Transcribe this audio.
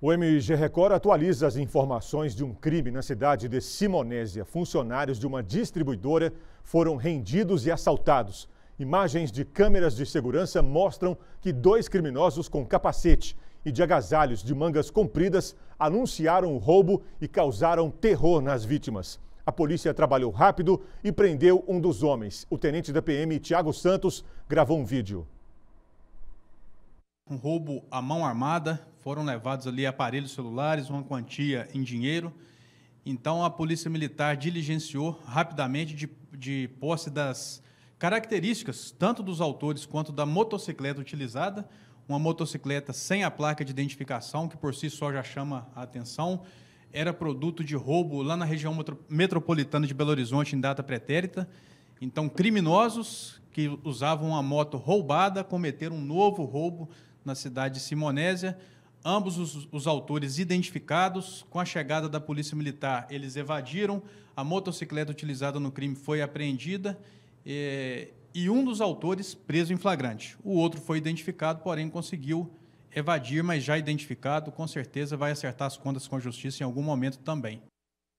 O MG Record atualiza as informações de um crime na cidade de Simonésia. Funcionários de uma distribuidora foram rendidos e assaltados. Imagens de câmeras de segurança mostram que dois criminosos com capacete e de agasalhos de mangas compridas anunciaram o roubo e causaram terror nas vítimas. A polícia trabalhou rápido e prendeu um dos homens. O tenente da PM, Tiago Santos, gravou um vídeo. Um roubo à mão armada foram levados ali aparelhos celulares, uma quantia em dinheiro. Então, a Polícia Militar diligenciou rapidamente de, de posse das características, tanto dos autores quanto da motocicleta utilizada, uma motocicleta sem a placa de identificação, que por si só já chama a atenção, era produto de roubo lá na região metropolitana de Belo Horizonte em data pretérita. Então, criminosos que usavam uma moto roubada cometeram um novo roubo na cidade de Simonésia, ambos os, os, autores identificados. Com a chegada da Polícia Militar, eles evadiram, a motocicleta utilizada no crime foi apreendida eh, e um dos autores preso em flagrante. O outro foi identificado, porém conseguiu evadir, mas já identificado, com certeza vai acertar as contas com a Justiça em algum momento também.